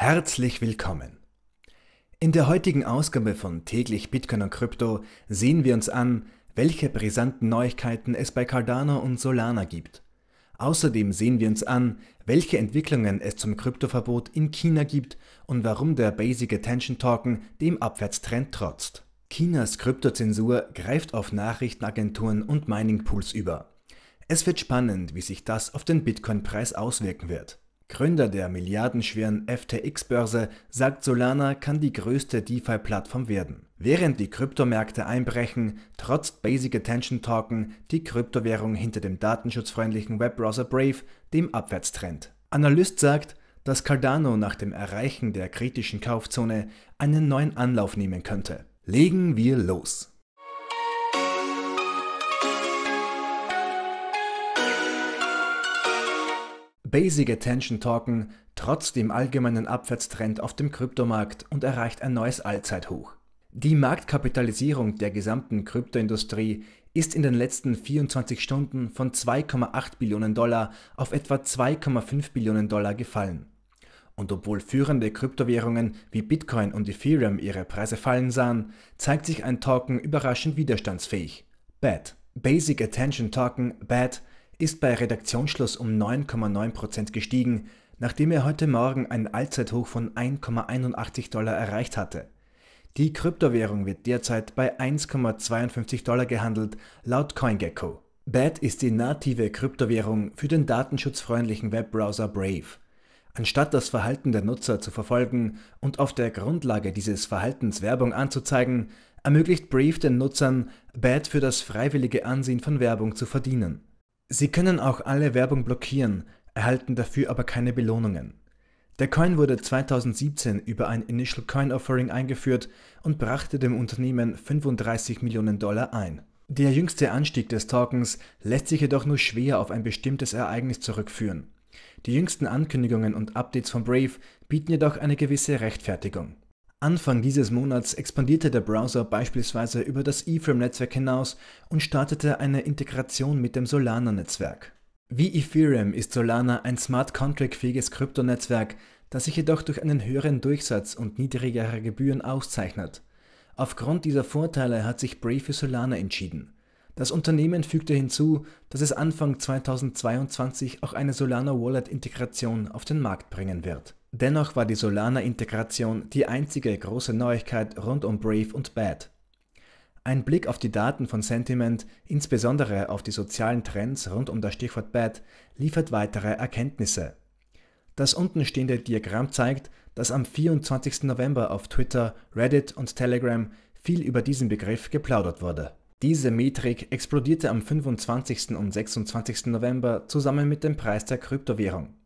Herzlich willkommen. In der heutigen Ausgabe von täglich Bitcoin und Krypto sehen wir uns an, welche brisanten Neuigkeiten es bei Cardano und Solana gibt. Außerdem sehen wir uns an, welche Entwicklungen es zum Kryptoverbot in China gibt und warum der Basic Attention Token dem Abwärtstrend trotzt. Chinas Kryptozensur greift auf Nachrichtenagenturen und Miningpools über. Es wird spannend, wie sich das auf den Bitcoin-Preis auswirken wird. Gründer der milliardenschweren FTX-Börse sagt, Solana kann die größte DeFi-Plattform werden. Während die Kryptomärkte einbrechen, trotzt Basic Attention Token die Kryptowährung hinter dem datenschutzfreundlichen Webbrowser Brave dem Abwärtstrend. Analyst sagt, dass Cardano nach dem Erreichen der kritischen Kaufzone einen neuen Anlauf nehmen könnte. Legen wir los. Basic Attention Token trotz dem allgemeinen Abwärtstrend auf dem Kryptomarkt und erreicht ein neues Allzeithoch. Die Marktkapitalisierung der gesamten Kryptoindustrie ist in den letzten 24 Stunden von 2,8 Billionen Dollar auf etwa 2,5 Billionen Dollar gefallen. Und obwohl führende Kryptowährungen wie Bitcoin und Ethereum ihre Preise fallen sahen, zeigt sich ein Token überraschend widerstandsfähig. BAT. Basic Attention Token BAT ist bei Redaktionsschluss um 9,9% gestiegen, nachdem er heute Morgen einen Allzeithoch von 1,81 Dollar erreicht hatte. Die Kryptowährung wird derzeit bei 1,52 Dollar gehandelt, laut CoinGecko. BAT ist die native Kryptowährung für den datenschutzfreundlichen Webbrowser Brave. Anstatt das Verhalten der Nutzer zu verfolgen und auf der Grundlage dieses Verhaltens Werbung anzuzeigen, ermöglicht Brave den Nutzern, BAT für das freiwillige Ansehen von Werbung zu verdienen. Sie können auch alle Werbung blockieren, erhalten dafür aber keine Belohnungen. Der Coin wurde 2017 über ein Initial Coin Offering eingeführt und brachte dem Unternehmen 35 Millionen Dollar ein. Der jüngste Anstieg des Tokens lässt sich jedoch nur schwer auf ein bestimmtes Ereignis zurückführen. Die jüngsten Ankündigungen und Updates von Brave bieten jedoch eine gewisse Rechtfertigung. Anfang dieses Monats expandierte der Browser beispielsweise über das Ethereum-Netzwerk hinaus und startete eine Integration mit dem Solana-Netzwerk. Wie Ethereum ist Solana ein Smart Contract-fähiges Kryptonetzwerk, das sich jedoch durch einen höheren Durchsatz und niedrigere Gebühren auszeichnet. Aufgrund dieser Vorteile hat sich Brave für Solana entschieden. Das Unternehmen fügte hinzu, dass es Anfang 2022 auch eine Solana Wallet-Integration auf den Markt bringen wird. Dennoch war die Solana-Integration die einzige große Neuigkeit rund um Brave und Bad. Ein Blick auf die Daten von Sentiment, insbesondere auf die sozialen Trends rund um das Stichwort Bad, liefert weitere Erkenntnisse. Das untenstehende Diagramm zeigt, dass am 24. November auf Twitter, Reddit und Telegram viel über diesen Begriff geplaudert wurde. Diese Metrik explodierte am 25. und 26. November zusammen mit dem Preis der Kryptowährung.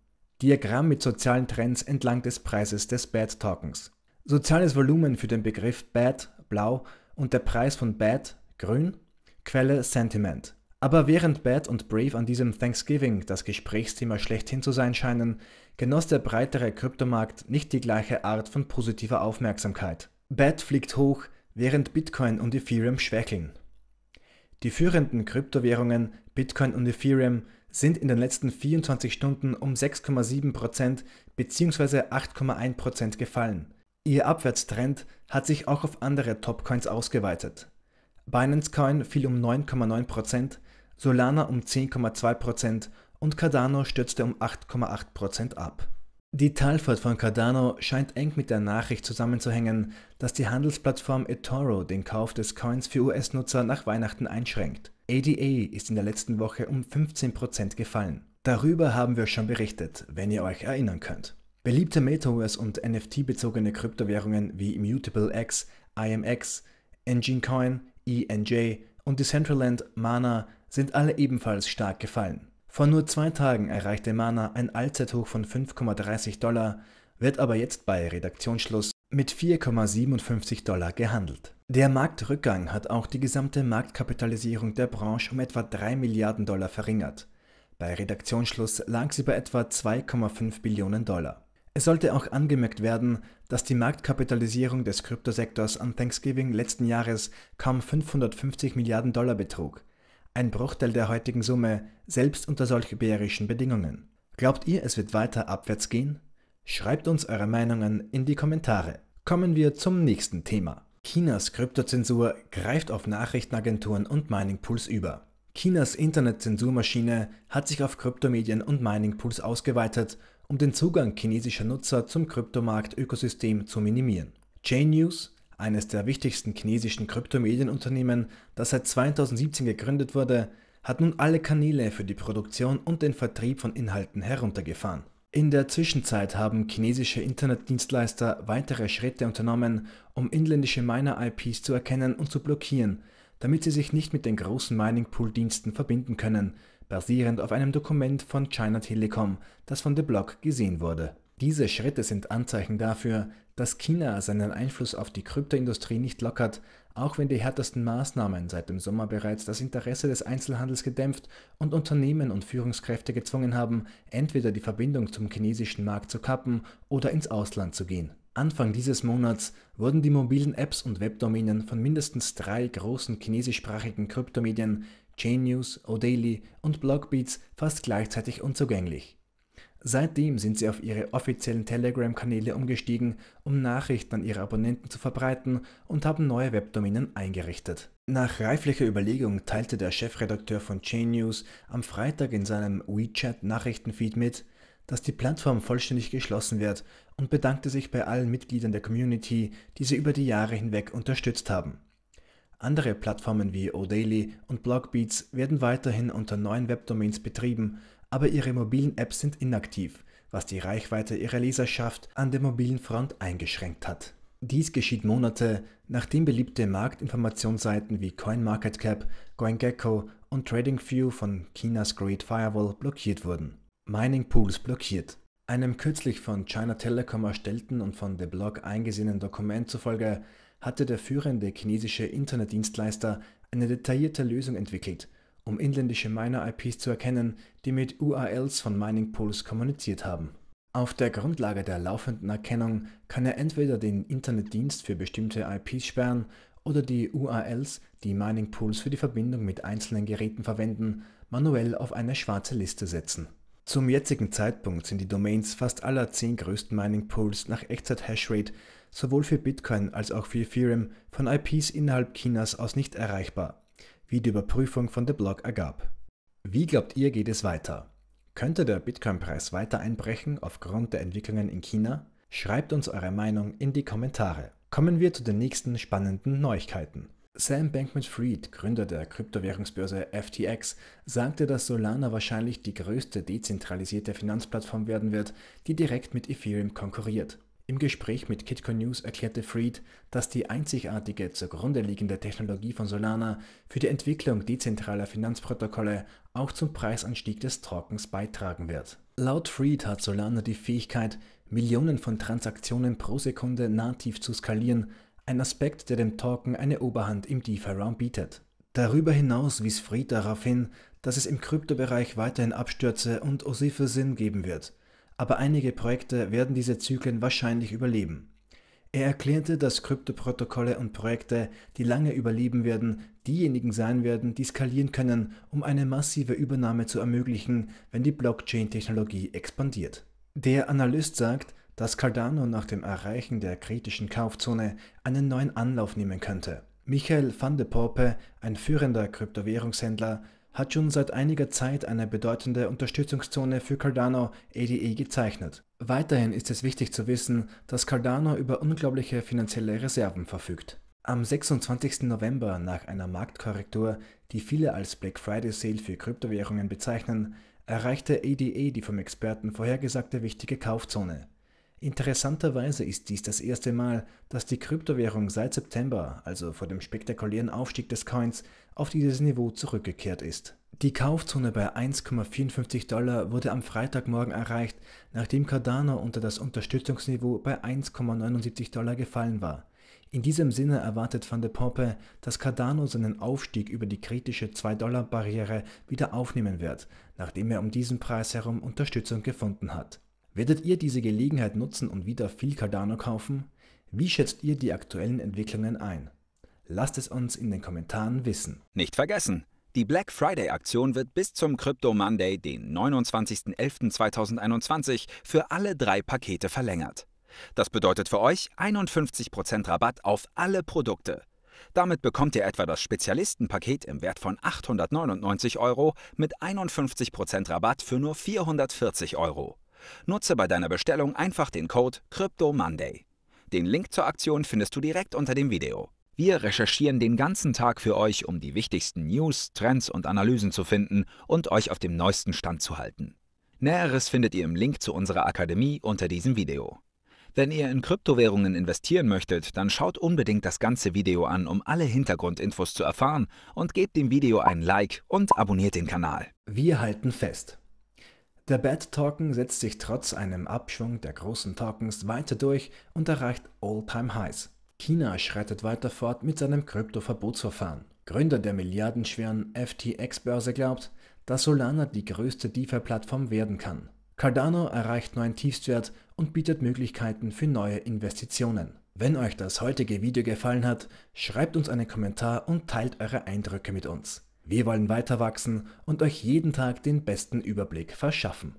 Diagramm mit sozialen Trends entlang des Preises des Bad Tokens. Soziales Volumen für den Begriff Bad blau und der Preis von Bad grün, Quelle Sentiment. Aber während Bad und Brave an diesem Thanksgiving das Gesprächsthema schlechthin zu sein scheinen, genoss der breitere Kryptomarkt nicht die gleiche Art von positiver Aufmerksamkeit. Bad fliegt hoch, während Bitcoin und Ethereum schwächeln. Die führenden Kryptowährungen Bitcoin und Ethereum sind in den letzten 24 Stunden um 6,7% bzw. 8,1% gefallen. Ihr Abwärtstrend hat sich auch auf andere Topcoins ausgeweitet. Binance Coin fiel um 9,9%, Solana um 10,2% und Cardano stürzte um 8,8% ab. Die Talfahrt von Cardano scheint eng mit der Nachricht zusammenzuhängen, dass die Handelsplattform eToro den Kauf des Coins für US-Nutzer nach Weihnachten einschränkt. ADA ist in der letzten Woche um 15% gefallen. Darüber haben wir schon berichtet, wenn ihr euch erinnern könnt. Beliebte Metaverse und NFT-bezogene Kryptowährungen wie Mutable X, IMX, Engine Coin, ENJ und Decentraland Mana sind alle ebenfalls stark gefallen. Vor nur zwei Tagen erreichte Mana ein Allzeithoch von 5,30 Dollar, wird aber jetzt bei Redaktionsschluss mit 4,57 Dollar gehandelt. Der Marktrückgang hat auch die gesamte Marktkapitalisierung der Branche um etwa 3 Milliarden Dollar verringert. Bei Redaktionsschluss lag sie bei etwa 2,5 Billionen Dollar. Es sollte auch angemerkt werden, dass die Marktkapitalisierung des Kryptosektors an Thanksgiving letzten Jahres kaum 550 Milliarden Dollar betrug. Ein Bruchteil der heutigen Summe, selbst unter solch bärischen Bedingungen. Glaubt ihr, es wird weiter abwärts gehen? Schreibt uns eure Meinungen in die Kommentare. Kommen wir zum nächsten Thema. Chinas Kryptozensur greift auf Nachrichtenagenturen und Miningpools über. Chinas Internetzensurmaschine hat sich auf Kryptomedien und Miningpools ausgeweitet, um den Zugang chinesischer Nutzer zum Kryptomarkt-Ökosystem zu minimieren. Chainnews, eines der wichtigsten chinesischen Kryptomedienunternehmen, das seit 2017 gegründet wurde, hat nun alle Kanäle für die Produktion und den Vertrieb von Inhalten heruntergefahren. In der Zwischenzeit haben chinesische Internetdienstleister weitere Schritte unternommen, um inländische Miner-IPs zu erkennen und zu blockieren, damit sie sich nicht mit den großen Mining-Pool-Diensten verbinden können, basierend auf einem Dokument von China Telecom, das von The Block gesehen wurde diese Schritte sind Anzeichen dafür, dass China seinen Einfluss auf die Kryptoindustrie nicht lockert, auch wenn die härtesten Maßnahmen seit dem Sommer bereits das Interesse des Einzelhandels gedämpft und Unternehmen und Führungskräfte gezwungen haben, entweder die Verbindung zum chinesischen Markt zu kappen oder ins Ausland zu gehen. Anfang dieses Monats wurden die mobilen Apps und Webdomänen von mindestens drei großen chinesischsprachigen Kryptomedien Chainnews, O'Daily und Blogbeats fast gleichzeitig unzugänglich. Seitdem sind sie auf ihre offiziellen Telegram-Kanäle umgestiegen, um Nachrichten an ihre Abonnenten zu verbreiten und haben neue Webdomänen eingerichtet. Nach reiflicher Überlegung teilte der Chefredakteur von Chain News am Freitag in seinem WeChat-Nachrichtenfeed mit, dass die Plattform vollständig geschlossen wird und bedankte sich bei allen Mitgliedern der Community, die sie über die Jahre hinweg unterstützt haben. Andere Plattformen wie O'Daily und Blogbeats werden weiterhin unter neuen Webdomains betrieben, aber ihre mobilen Apps sind inaktiv, was die Reichweite ihrer Leserschaft an der mobilen Front eingeschränkt hat. Dies geschieht Monate, nachdem beliebte Marktinformationsseiten wie CoinMarketCap, CoinGecko und TradingView von Chinas Great Firewall blockiert wurden. Mining Pools blockiert. Einem kürzlich von China Telekom erstellten und von The Block eingesehenen Dokument zufolge hatte der führende chinesische Internetdienstleister eine detaillierte Lösung entwickelt, um inländische Miner-IPs zu erkennen, die mit URLs von Mining Pools kommuniziert haben. Auf der Grundlage der laufenden Erkennung kann er entweder den Internetdienst für bestimmte IPs sperren oder die URLs, die Mining Pools für die Verbindung mit einzelnen Geräten verwenden, manuell auf eine schwarze Liste setzen. Zum jetzigen Zeitpunkt sind die Domains fast aller 10 größten Mining Pools nach Echtzeit-Hashrate sowohl für Bitcoin als auch für Ethereum von IPs innerhalb Chinas aus nicht erreichbar wie die Überprüfung von The Block ergab. Wie glaubt ihr, geht es weiter? Könnte der Bitcoin-Preis weiter einbrechen aufgrund der Entwicklungen in China? Schreibt uns eure Meinung in die Kommentare. Kommen wir zu den nächsten spannenden Neuigkeiten. Sam Bankman-Fried, Gründer der Kryptowährungsbörse FTX, sagte, dass Solana wahrscheinlich die größte dezentralisierte Finanzplattform werden wird, die direkt mit Ethereum konkurriert. Im Gespräch mit Kitcoin News erklärte Fried, dass die einzigartige zugrunde liegende Technologie von Solana für die Entwicklung dezentraler Finanzprotokolle auch zum Preisanstieg des Tokens beitragen wird. Laut Fried hat Solana die Fähigkeit, Millionen von Transaktionen pro Sekunde nativ zu skalieren, ein Aspekt, der dem Token eine Oberhand im DeFi-Raum bietet. Darüber hinaus wies Fried darauf hin, dass es im Kryptobereich weiterhin Abstürze und Osif-Sinn geben wird – aber einige Projekte werden diese Zyklen wahrscheinlich überleben. Er erklärte, dass Kryptoprotokolle und Projekte, die lange überleben werden, diejenigen sein werden, die skalieren können, um eine massive Übernahme zu ermöglichen, wenn die Blockchain-Technologie expandiert. Der Analyst sagt, dass Cardano nach dem Erreichen der kritischen Kaufzone einen neuen Anlauf nehmen könnte. Michael van de Porpe, ein führender Kryptowährungshändler, hat schon seit einiger Zeit eine bedeutende Unterstützungszone für Cardano ADE e gezeichnet. Weiterhin ist es wichtig zu wissen, dass Cardano über unglaubliche finanzielle Reserven verfügt. Am 26. November nach einer Marktkorrektur, die viele als Black Friday Sale für Kryptowährungen bezeichnen, erreichte ADE e die vom Experten vorhergesagte wichtige Kaufzone. Interessanterweise ist dies das erste Mal, dass die Kryptowährung seit September, also vor dem spektakulären Aufstieg des Coins, auf dieses Niveau zurückgekehrt ist. Die Kaufzone bei 1,54 Dollar wurde am Freitagmorgen erreicht, nachdem Cardano unter das Unterstützungsniveau bei 1,79 Dollar gefallen war. In diesem Sinne erwartet Van de Poppe, dass Cardano seinen Aufstieg über die kritische 2-Dollar-Barriere wieder aufnehmen wird, nachdem er um diesen Preis herum Unterstützung gefunden hat. Werdet ihr diese Gelegenheit nutzen und wieder viel Cardano kaufen? Wie schätzt ihr die aktuellen Entwicklungen ein? Lasst es uns in den Kommentaren wissen. Nicht vergessen, die Black Friday Aktion wird bis zum Crypto Monday, den 29.11.2021, für alle drei Pakete verlängert. Das bedeutet für euch 51% Rabatt auf alle Produkte. Damit bekommt ihr etwa das Spezialistenpaket im Wert von 899 Euro mit 51% Rabatt für nur 440 Euro. Nutze bei deiner Bestellung einfach den Code CryptoMonday. Den Link zur Aktion findest du direkt unter dem Video. Wir recherchieren den ganzen Tag für euch, um die wichtigsten News, Trends und Analysen zu finden und euch auf dem neuesten Stand zu halten. Näheres findet ihr im Link zu unserer Akademie unter diesem Video. Wenn ihr in Kryptowährungen investieren möchtet, dann schaut unbedingt das ganze Video an, um alle Hintergrundinfos zu erfahren und gebt dem Video ein Like und abonniert den Kanal. Wir halten fest. Der Bad Token setzt sich trotz einem Abschwung der großen Tokens weiter durch und erreicht All-Time-Highs. China schreitet weiter fort mit seinem Kryptoverbotsverfahren. Gründer der milliardenschweren FTX-Börse glaubt, dass Solana die größte DeFi-Plattform werden kann. Cardano erreicht neuen Tiefstwert und bietet Möglichkeiten für neue Investitionen. Wenn euch das heutige Video gefallen hat, schreibt uns einen Kommentar und teilt eure Eindrücke mit uns. Wir wollen weiter wachsen und euch jeden Tag den besten Überblick verschaffen.